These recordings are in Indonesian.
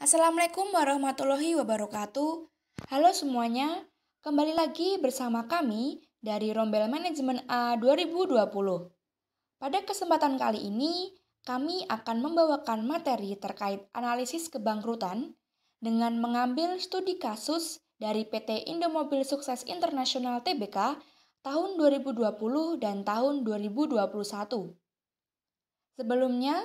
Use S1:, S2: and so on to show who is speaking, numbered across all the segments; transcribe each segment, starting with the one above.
S1: Assalamualaikum warahmatullahi wabarakatuh. Halo semuanya, kembali lagi bersama kami dari Rombel Manajemen A 2020. Pada kesempatan kali ini, kami akan membawakan materi terkait analisis kebangkrutan dengan mengambil studi kasus dari PT Indomobil Sukses Internasional TBK tahun 2020 dan tahun 2021. Sebelumnya,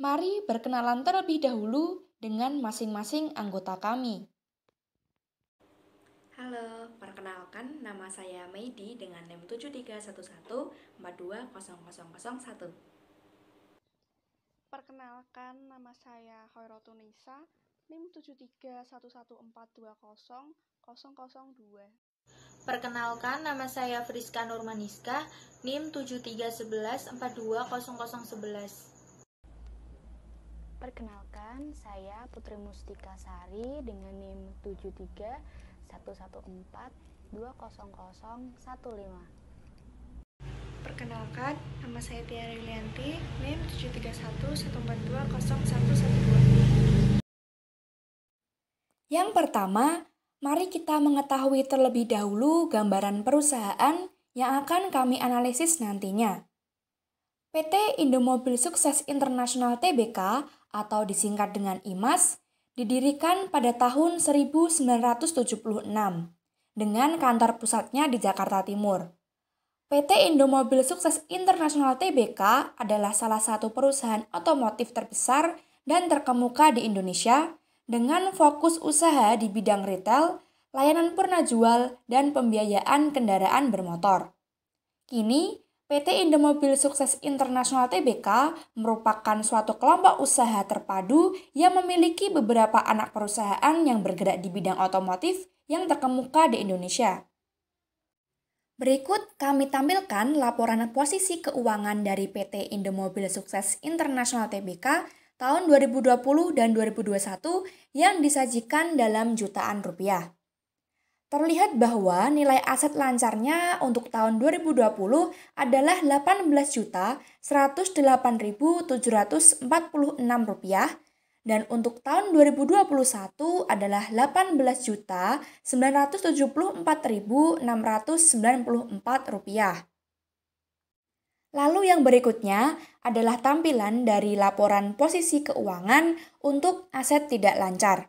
S1: mari berkenalan terlebih dahulu dengan masing-masing anggota kami. Halo, perkenalkan nama saya Meidi dengan NIM 7311420001.
S2: Perkenalkan nama saya Hoirotunisa, NIM 73114200002.
S3: Perkenalkan, nama saya Friska Nurmaniska, NIM
S4: 7311420011. Perkenalkan, saya Putri Mustika Sari dengan NIM 7311420015.
S5: Perkenalkan, nama saya Tiara Yulianti, NIM 73114201112.
S1: Yang pertama, mari kita mengetahui terlebih dahulu gambaran perusahaan yang akan kami analisis nantinya. PT Indomobil Sukses Internasional Tbk atau disingkat dengan IMAS didirikan pada tahun 1976 dengan kantor pusatnya di Jakarta Timur. PT Indomobil Sukses Internasional Tbk adalah salah satu perusahaan otomotif terbesar dan terkemuka di Indonesia dengan fokus usaha di bidang retail, layanan purna jual, dan pembiayaan kendaraan bermotor. Kini, PT Indomobil Sukses Internasional Tbk merupakan suatu kelompok usaha terpadu yang memiliki beberapa anak perusahaan yang bergerak di bidang otomotif yang terkemuka di Indonesia. Berikut kami tampilkan laporan posisi keuangan dari PT Indomobil Sukses Internasional Tbk tahun 2020 dan 2021 yang disajikan dalam jutaan rupiah. Terlihat bahwa nilai aset lancarnya untuk tahun 2020 adalah 18.108.746 rupiah dan untuk tahun 2021 adalah 18.974.694 rupiah. Lalu yang berikutnya adalah tampilan dari laporan posisi keuangan untuk aset tidak lancar.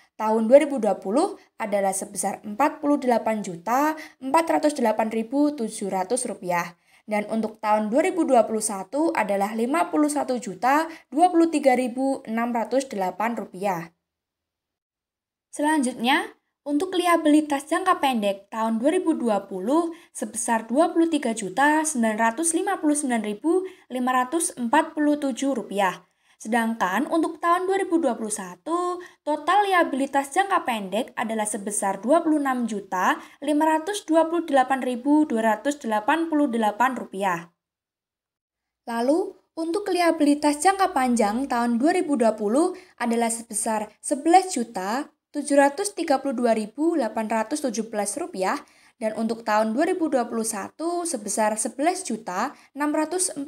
S1: tahun 2020 adalah sebesar Rp48.408.700 rupiah dan untuk tahun 2021 adalah Rp51.023.608 rupiah. Selanjutnya, untuk liabilitas jangka pendek tahun 2020 sebesar Rp23.959.547 Sedangkan untuk tahun 2021, total liabilitas jangka pendek adalah sebesar rp 26.528.288 Lalu, untuk liabilitas jangka panjang tahun 2020 adalah sebesar rp 11.732.817 dan untuk tahun 2021 sebesar rp 11.649.103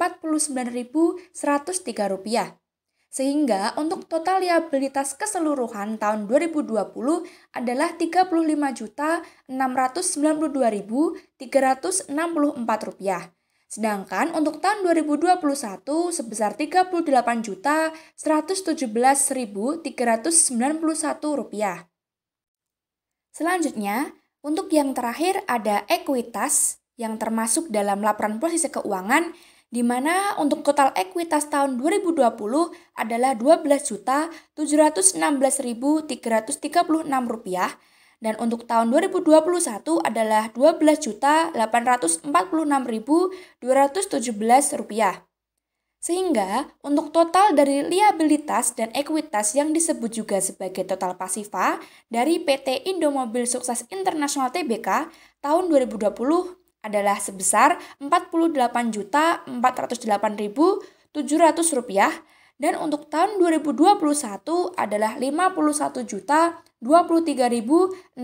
S1: sehingga untuk total liabilitas keseluruhan tahun 2020 adalah 35.692.364 Sedangkan untuk tahun 2021 sebesar 38.117.391 Selanjutnya, untuk yang terakhir ada ekuitas yang termasuk dalam laporan posisi keuangan di mana untuk total ekuitas tahun 2020 adalah 12.716.336 rupiah dan untuk tahun 2021 adalah 12.846.217 rupiah. Sehingga untuk total dari liabilitas dan ekuitas yang disebut juga sebagai total pasiva dari PT Indomobil Sukses Internasional TBK tahun 2020 adalah sebesar Rp48.408.700 dan untuk tahun 2021 adalah Rp51.023.608.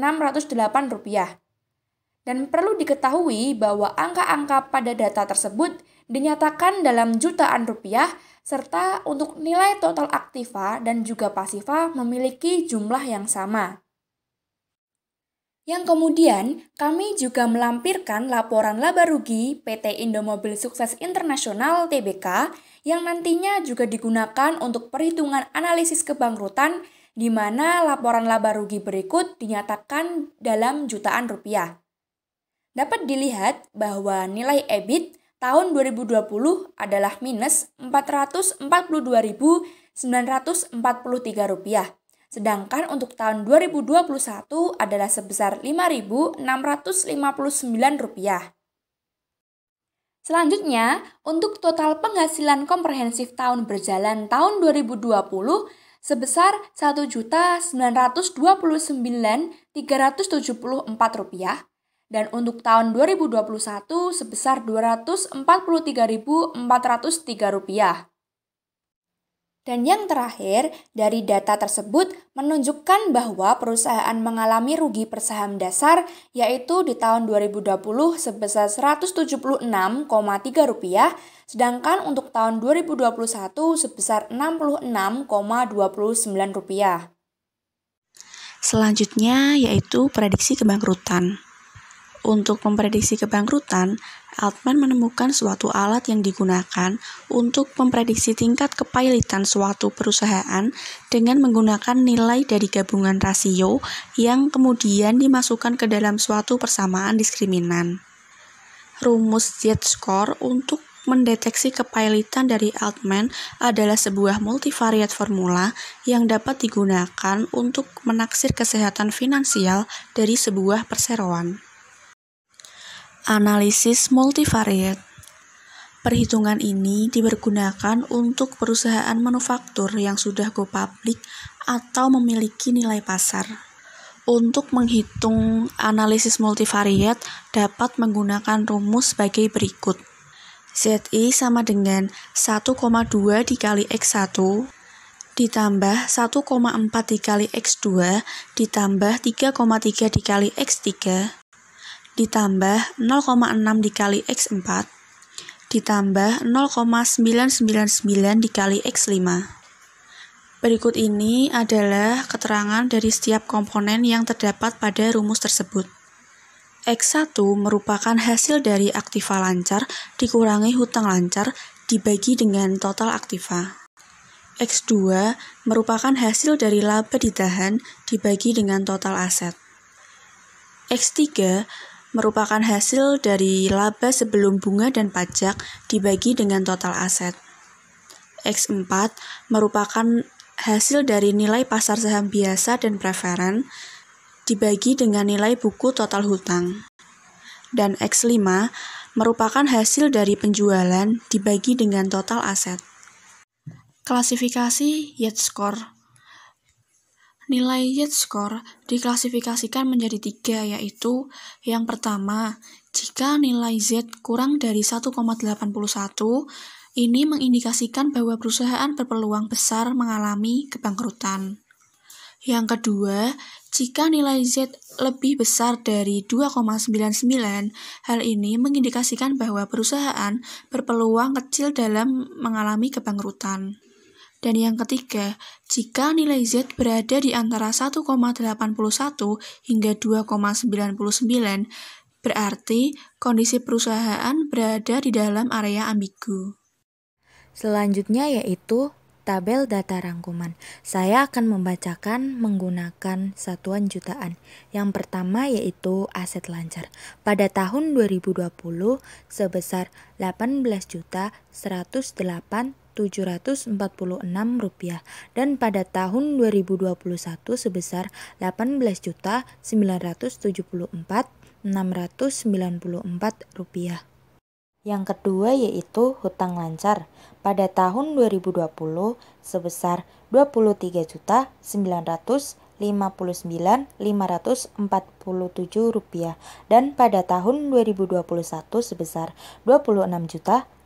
S1: Dan perlu diketahui bahwa angka-angka pada data tersebut dinyatakan dalam jutaan rupiah serta untuk nilai total aktiva dan juga pasiva memiliki jumlah yang sama. Yang kemudian, kami juga melampirkan laporan laba rugi PT Indomobil Sukses Internasional TBK yang nantinya juga digunakan untuk perhitungan analisis kebangkrutan di mana laporan laba rugi berikut dinyatakan dalam jutaan rupiah. Dapat dilihat bahwa nilai EBIT tahun 2020 adalah minus 442.943 rupiah Sedangkan untuk tahun 2021 adalah sebesar Rp5.659. Selanjutnya, untuk total penghasilan komprehensif tahun berjalan tahun 2020 sebesar Rp1.929.374 dan untuk tahun 2021 sebesar Rp243.403. Dan yang terakhir, dari data tersebut menunjukkan bahwa perusahaan mengalami rugi per saham dasar yaitu di tahun 2020 sebesar Rp176,3, sedangkan untuk tahun 2021 sebesar Rp66,29.
S2: Selanjutnya yaitu prediksi kebangkrutan. Untuk memprediksi kebangkrutan, Altman menemukan suatu alat yang digunakan untuk memprediksi tingkat kepailitan suatu perusahaan dengan menggunakan nilai dari gabungan rasio yang kemudian dimasukkan ke dalam suatu persamaan diskriminan. Rumus Z-score untuk mendeteksi kepailitan dari Altman adalah sebuah multivariat formula yang dapat digunakan untuk menaksir kesehatan finansial dari sebuah perseroan. Analisis multivariat. Perhitungan ini dipergunakan untuk perusahaan manufaktur yang sudah go public atau memiliki nilai pasar. Untuk menghitung analisis multivariat dapat menggunakan rumus sebagai berikut. ZI sama dengan 1,2 dikali X1 ditambah 1,4 dikali X2 ditambah 3,3 dikali X3 ditambah 0,6 dikali X4 ditambah 0,999 dikali X5. Berikut ini adalah keterangan dari setiap komponen yang terdapat pada rumus tersebut. X1 merupakan hasil dari aktiva lancar dikurangi hutang lancar dibagi dengan total aktiva. X2 merupakan hasil dari laba ditahan dibagi dengan total aset. X3 merupakan hasil dari laba sebelum bunga dan pajak dibagi dengan total aset. X4 merupakan hasil dari nilai pasar saham biasa dan preferen dibagi dengan nilai buku total hutang. Dan X5 merupakan hasil dari penjualan dibagi dengan total aset. Klasifikasi yield score Nilai z score diklasifikasikan menjadi tiga, yaitu yang pertama, jika nilai Z kurang dari 1,81, ini mengindikasikan bahwa perusahaan berpeluang besar mengalami kebangkrutan. Yang kedua, jika nilai Z lebih besar dari 2,99, hal ini mengindikasikan bahwa perusahaan berpeluang kecil dalam mengalami kebangkrutan. Dan yang ketiga, jika nilai Z berada di antara 1,81 hingga 2,99, berarti kondisi perusahaan berada di dalam area ambigu.
S3: Selanjutnya yaitu tabel data rangkuman. Saya akan membacakan menggunakan satuan jutaan. Yang pertama yaitu aset lancar. Pada tahun 2020 sebesar 18 juta 108 746 rupiah dan pada tahun 2021 sebesar 18 juta 974 694 rupiah. Yang kedua yaitu hutang lancar pada tahun 2020 sebesar 23 juta rupiah dan pada tahun 2021 sebesar 26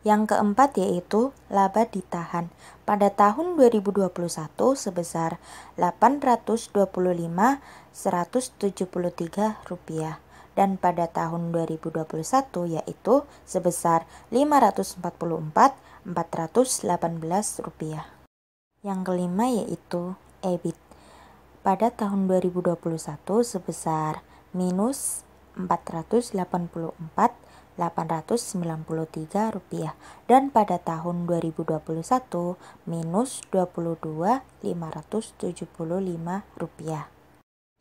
S3: Yang keempat yaitu laba ditahan pada tahun 2021 sebesar Rp825.173 dan pada tahun 2021 yaitu sebesar Rp544.418. Yang kelima yaitu EBIT pada tahun 2021 sebesar minus 484 893 rupiah dan pada tahun 2021 minus 22.575 rupiah.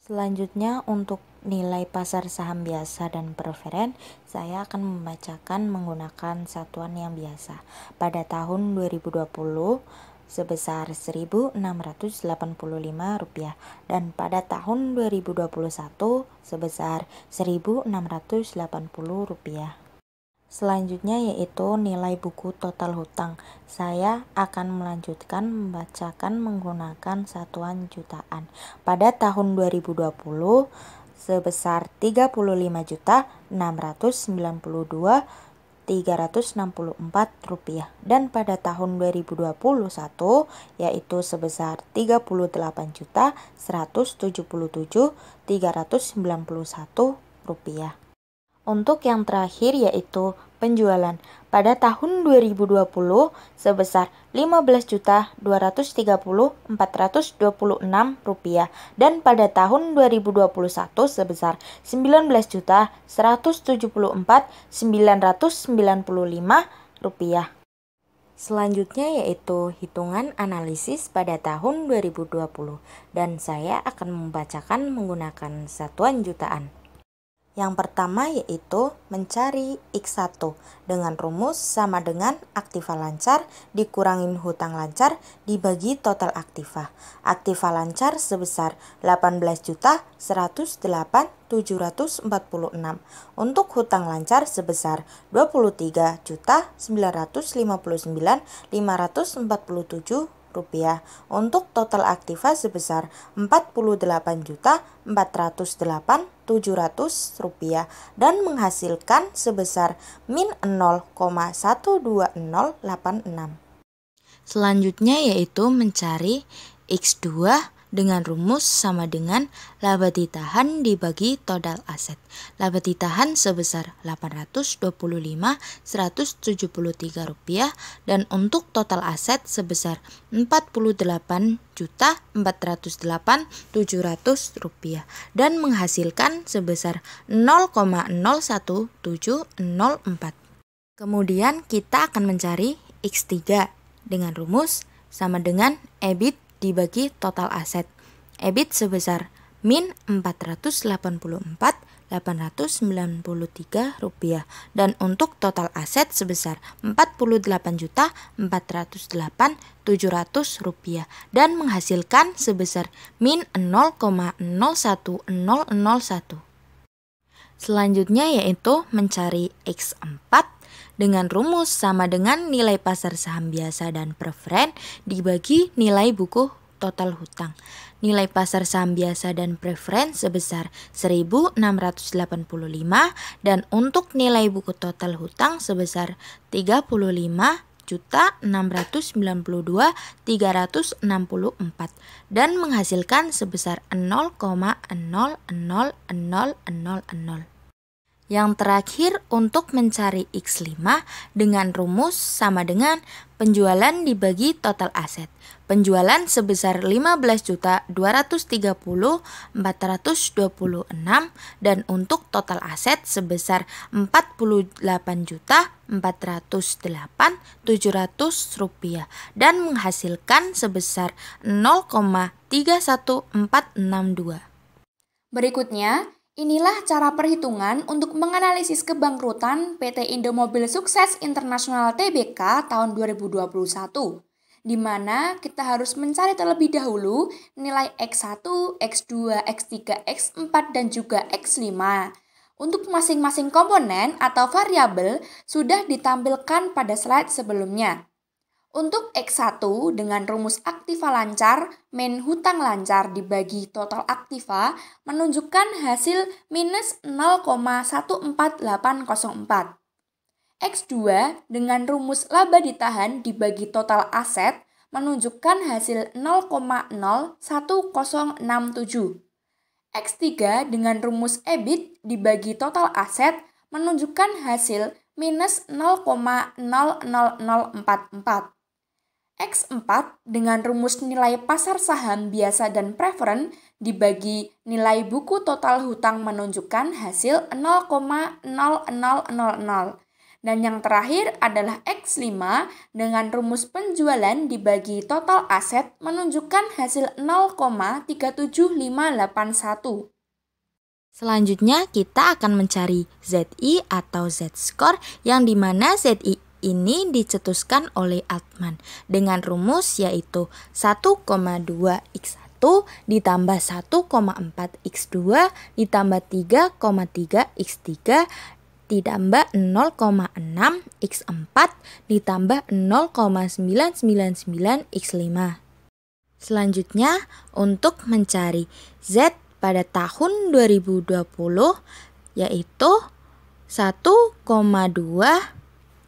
S3: Selanjutnya untuk nilai pasar saham biasa dan preferen, saya akan membacakan menggunakan satuan yang biasa. Pada tahun 2020 sebesar Rp1.685 dan pada tahun 2021 sebesar Rp1.680. Selanjutnya yaitu nilai buku total hutang. Saya akan melanjutkan membacakan menggunakan satuan jutaan. Pada tahun 2020 sebesar 35 juta 364 rupiah dan pada tahun 2021 yaitu sebesar 38 juta 177 391 rupiah. Untuk yang terakhir yaitu penjualan pada tahun 2020 sebesar Rp15.230.426 dan pada tahun 2021 sebesar Rp19.174.995. Selanjutnya yaitu hitungan analisis pada tahun 2020 dan saya akan membacakan menggunakan satuan jutaan. Yang pertama yaitu mencari X1 dengan rumus sama dengan aktiva lancar dikurangin hutang lancar dibagi total aktiva. Aktiva lancar sebesar 18.108.746 untuk hutang lancar sebesar 23.959.547 rupiah untuk total aktiva sebesar 48.408.700 rupiah dan menghasilkan sebesar min 0,12086. Selanjutnya yaitu mencari X2 dengan rumus sama dengan laba ditahan dibagi total aset. Laba ditahan sebesar 825.173 rupiah dan untuk total aset sebesar 48.408.700 rupiah dan menghasilkan sebesar 0,01704. Kemudian kita akan mencari X3 dengan rumus sama dengan EBIT dibagi total aset. EBIT sebesar min 484 893 rupiah dan untuk total aset sebesar 48 juta 408 700 rupiah dan menghasilkan sebesar min 0,01001. Selanjutnya yaitu mencari X4 dengan rumus sama dengan nilai pasar saham biasa dan preferen dibagi nilai buku total hutang. Nilai pasar saham biasa dan preferen sebesar 1.685 dan untuk nilai buku total hutang sebesar 35 juta 692.364 dan menghasilkan sebesar 0,00000. Yang terakhir untuk mencari X5 dengan rumus sama dengan penjualan dibagi total aset. Penjualan sebesar 15.230.426 dan untuk total aset sebesar 48.408.700 rupiah dan menghasilkan sebesar 0,31462.
S1: Berikutnya, Inilah cara perhitungan untuk menganalisis kebangkrutan PT Indomobil Sukses Internasional TBK tahun 2021, di mana kita harus mencari terlebih dahulu nilai X1, X2, X3, X4, dan juga X5. Untuk masing-masing komponen atau variabel sudah ditampilkan pada slide sebelumnya. Untuk X1 dengan rumus aktiva lancar min hutang lancar dibagi total aktiva menunjukkan hasil minus 0,14804. X2 dengan rumus laba ditahan dibagi total aset menunjukkan hasil 0,01067. X3 dengan rumus EBIT dibagi total aset menunjukkan hasil minus 0,00044. X4 dengan rumus nilai pasar saham biasa dan preferen dibagi nilai buku total hutang menunjukkan hasil 0,0000. Dan yang terakhir adalah X5 dengan rumus penjualan dibagi total aset menunjukkan hasil 0,37581.
S3: Selanjutnya kita akan mencari ZI atau Z-score yang dimana ZI ini dicetuskan oleh Altman dengan rumus yaitu 1,2x1 ditambah 1,4x2 ditambah 3,3x3 ditambah 0,6x4 ditambah 0,999x5. Selanjutnya, untuk mencari Z pada tahun 2020 yaitu 1,2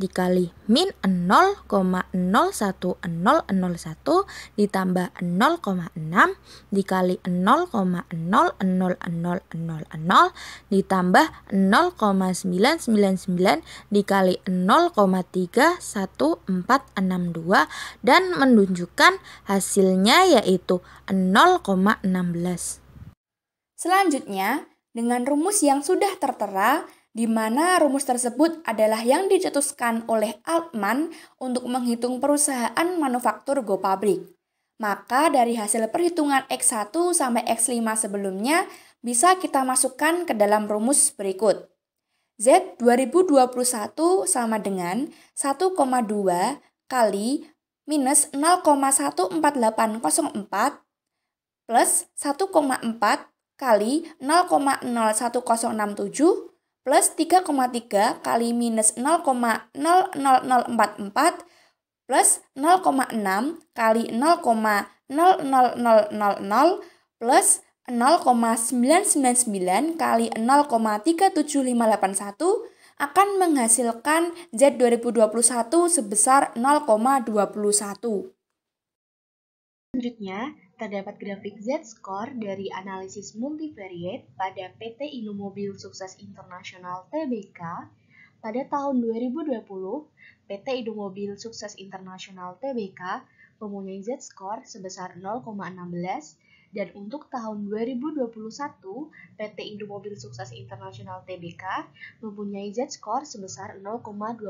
S3: dikali min 0,01001 ditambah 0,6 dikali 0,00000 ditambah 0,999 dikali 0,31462 dan menunjukkan hasilnya yaitu 0,16.
S1: Selanjutnya, dengan rumus yang sudah tertera, di mana rumus tersebut adalah yang dicetuskan oleh Altman untuk menghitung perusahaan manufaktur Go Pabrik. Maka dari hasil perhitungan X1 sampai X5 sebelumnya bisa kita masukkan ke dalam rumus berikut. Z 2021 sama dengan 1,2 kali minus 0,14804 plus 1,4 kali 0,01067 plus 3,3 kali minus 0,00044 plus 0,6 kali 0,00000 plus 0,999 kali 0,37581 akan menghasilkan Z 2021 sebesar 0,21.
S4: Selanjutnya, terdapat grafik Z-score dari analisis multivariate pada PT Indomobil Sukses Internasional TBK pada tahun 2020, PT Indomobil Sukses Internasional TBK mempunyai Z-score sebesar 0,16 dan untuk tahun 2021, PT Indomobil Sukses Internasional TBK mempunyai Z-score sebesar 0,21.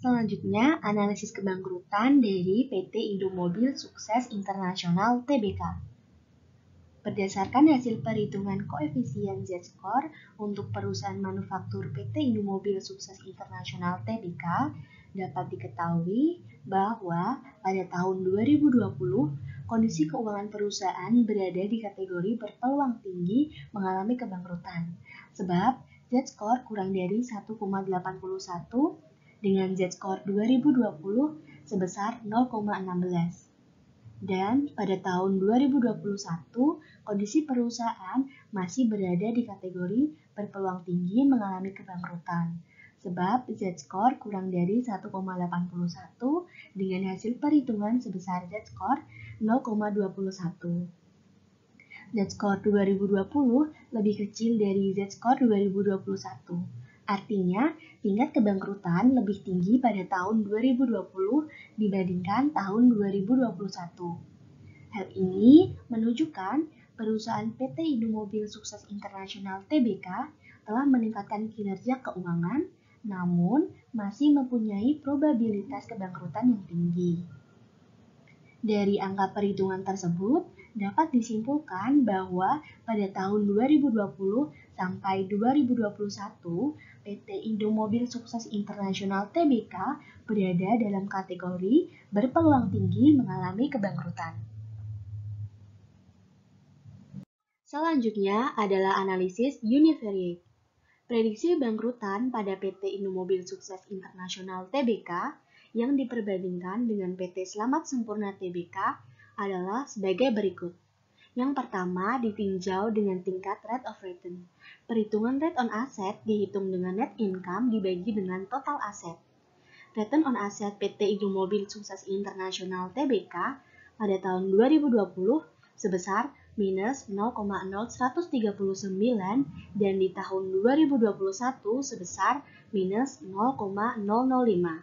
S4: Selanjutnya, analisis kebangkrutan dari PT Indomobil Sukses Internasional Tbk. Berdasarkan hasil perhitungan koefisien Z-score untuk perusahaan manufaktur PT Indomobil Sukses Internasional Tbk, dapat diketahui bahwa pada tahun 2020 kondisi keuangan perusahaan berada di kategori berpeluang tinggi mengalami kebangkrutan. Sebab Z-score kurang dari 1,81 dengan Z-score 2020 sebesar 0,16. Dan pada tahun 2021, kondisi perusahaan masih berada di kategori berpeluang tinggi mengalami kebangkrutan. Sebab Z-score kurang dari 1,81 dengan hasil perhitungan sebesar Z-score 0,21. Z-score 2020 lebih kecil dari Z-score 2021. Artinya, tingkat kebangkrutan lebih tinggi pada tahun 2020 dibandingkan tahun 2021. Hal ini menunjukkan perusahaan PT Indomobil Sukses Internasional TBK telah meningkatkan kinerja keuangan, namun masih mempunyai probabilitas kebangkrutan yang tinggi. Dari angka perhitungan tersebut, dapat disimpulkan bahwa pada tahun 2020 sampai 2021, PT Indomobil Sukses Internasional TBK berada dalam kategori berpeluang tinggi mengalami kebangkrutan. Selanjutnya adalah analisis univariate. Prediksi bangkrutan pada PT Indomobil Sukses Internasional TBK yang diperbandingkan dengan PT Selamat Sempurna TBK adalah sebagai berikut. Yang pertama, ditinjau dengan tingkat rate of return. Perhitungan rate on asset dihitung dengan net income dibagi dengan total aset. Return on asset PT Mobil Sukses Internasional TBK pada tahun 2020 sebesar minus 0,0139 dan di tahun 2021 sebesar minus 0,005.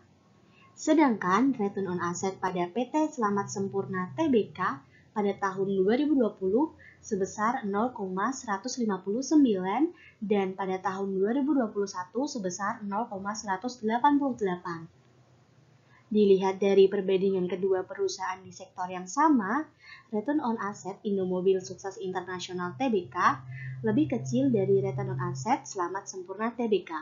S4: Sedangkan return on asset pada PT Selamat Sempurna TBK pada tahun 2020 sebesar 0,159 dan pada tahun 2021 sebesar 0,188. Dilihat dari perbandingan kedua perusahaan di sektor yang sama, return on Asset Indomobil Sukses Internasional TBK lebih kecil dari return on Asset Selamat Sempurna TBK,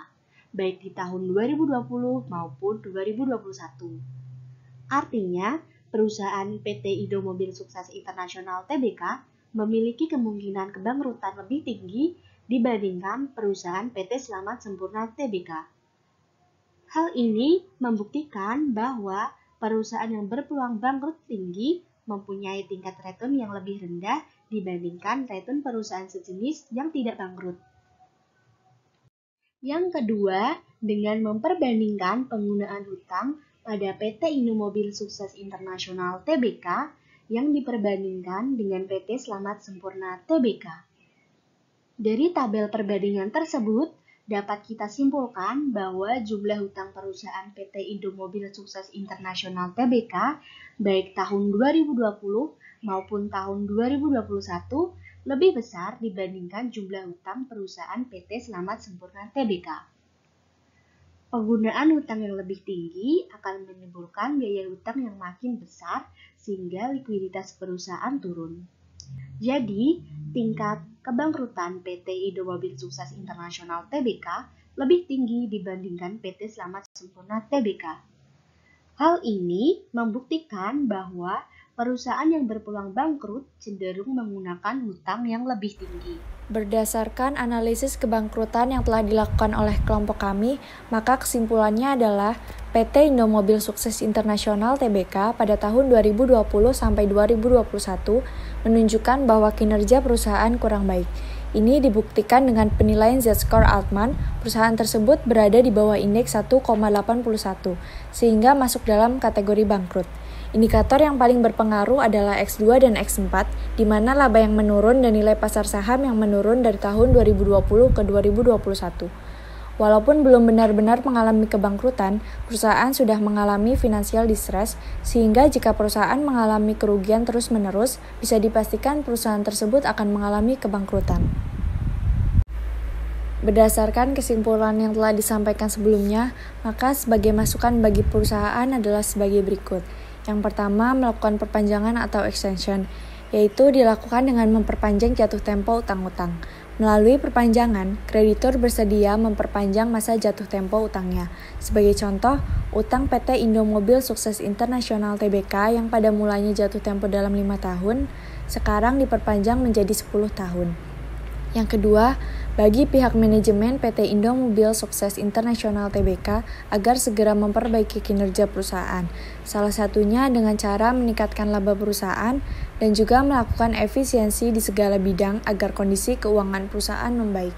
S4: baik di tahun 2020 maupun 2021. Artinya, perusahaan PT Ido Mobil Sukses Internasional Tbk memiliki kemungkinan kebangkrutan lebih tinggi dibandingkan perusahaan PT Selamat Sempurna Tbk. Hal ini membuktikan bahwa perusahaan yang berpeluang bangkrut tinggi mempunyai tingkat return yang lebih rendah dibandingkan return perusahaan sejenis yang tidak bangkrut. Yang kedua, dengan memperbandingkan penggunaan hutang pada PT Indomobil Sukses Internasional TBK yang diperbandingkan dengan PT Selamat Sempurna TBK. Dari tabel perbandingan tersebut, dapat kita simpulkan bahwa jumlah hutang perusahaan PT Indomobil Sukses Internasional TBK baik tahun 2020 maupun tahun 2021 lebih besar dibandingkan jumlah hutang perusahaan PT Selamat Sempurna TBK. Penggunaan hutang yang lebih tinggi akan menimbulkan biaya hutang yang makin besar sehingga likuiditas perusahaan turun. Jadi, tingkat kebangkrutan PT Indo Mobil Sukses Internasional TBK lebih tinggi dibandingkan PT Selamat Sempurna TBK. Hal ini membuktikan bahwa perusahaan yang berpeluang bangkrut cenderung menggunakan hutang yang lebih tinggi.
S5: Berdasarkan analisis kebangkrutan yang telah dilakukan oleh kelompok kami, maka kesimpulannya adalah PT Indomobil Sukses Internasional TBK pada tahun 2020 sampai 2021 menunjukkan bahwa kinerja perusahaan kurang baik. Ini dibuktikan dengan penilaian Z-score Altman, perusahaan tersebut berada di bawah indeks 1,81 sehingga masuk dalam kategori bangkrut. Indikator yang paling berpengaruh adalah X2 dan X4, di mana laba yang menurun dan nilai pasar saham yang menurun dari tahun 2020 ke 2021. Walaupun belum benar-benar mengalami kebangkrutan, perusahaan sudah mengalami financial distress, sehingga jika perusahaan mengalami kerugian terus-menerus, bisa dipastikan perusahaan tersebut akan mengalami kebangkrutan. Berdasarkan kesimpulan yang telah disampaikan sebelumnya, maka sebagai masukan bagi perusahaan adalah sebagai berikut: yang pertama, melakukan perpanjangan atau extension, yaitu dilakukan dengan memperpanjang jatuh tempo utang-utang. Melalui perpanjangan, kreditur bersedia memperpanjang masa jatuh tempo utangnya. Sebagai contoh, utang PT Indomobil Sukses Internasional TBK yang pada mulanya jatuh tempo dalam lima tahun, sekarang diperpanjang menjadi 10 tahun. Yang kedua, bagi pihak manajemen PT Indomobil Sukses Internasional Tbk agar segera memperbaiki kinerja perusahaan, salah satunya dengan cara meningkatkan laba perusahaan dan juga melakukan efisiensi di segala bidang agar kondisi keuangan perusahaan membaik.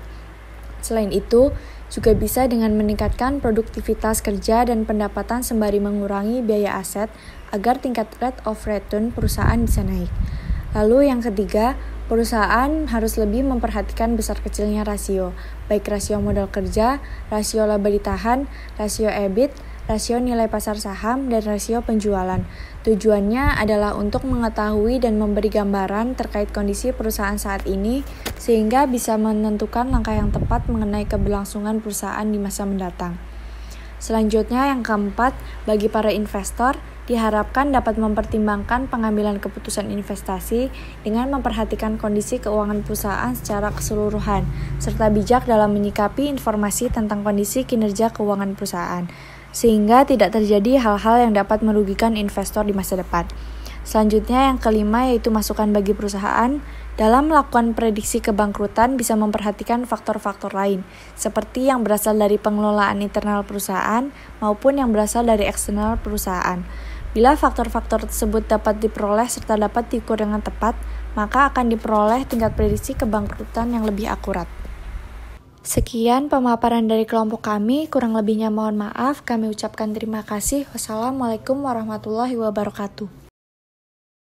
S5: Selain itu, juga bisa dengan meningkatkan produktivitas kerja dan pendapatan sembari mengurangi biaya aset agar tingkat rate of return perusahaan bisa naik. Lalu yang ketiga, Perusahaan harus lebih memperhatikan besar kecilnya rasio, baik rasio modal kerja, rasio laba ditahan, rasio EBIT, rasio nilai pasar saham, dan rasio penjualan. Tujuannya adalah untuk mengetahui dan memberi gambaran terkait kondisi perusahaan saat ini, sehingga bisa menentukan langkah yang tepat mengenai keberlangsungan perusahaan di masa mendatang. Selanjutnya yang keempat, bagi para investor diharapkan dapat mempertimbangkan pengambilan keputusan investasi dengan memperhatikan kondisi keuangan perusahaan secara keseluruhan serta bijak dalam menyikapi informasi tentang kondisi kinerja keuangan perusahaan sehingga tidak terjadi hal-hal yang dapat merugikan investor di masa depan. Selanjutnya yang kelima yaitu masukan bagi perusahaan dalam melakukan prediksi kebangkrutan bisa memperhatikan faktor-faktor lain, seperti yang berasal dari pengelolaan internal perusahaan maupun yang berasal dari eksternal perusahaan. Bila faktor-faktor tersebut dapat diperoleh serta dapat diukur dengan tepat, maka akan diperoleh tingkat prediksi kebangkrutan yang lebih akurat. Sekian pemaparan dari kelompok kami, kurang lebihnya mohon maaf, kami ucapkan terima kasih. Wassalamualaikum warahmatullahi wabarakatuh.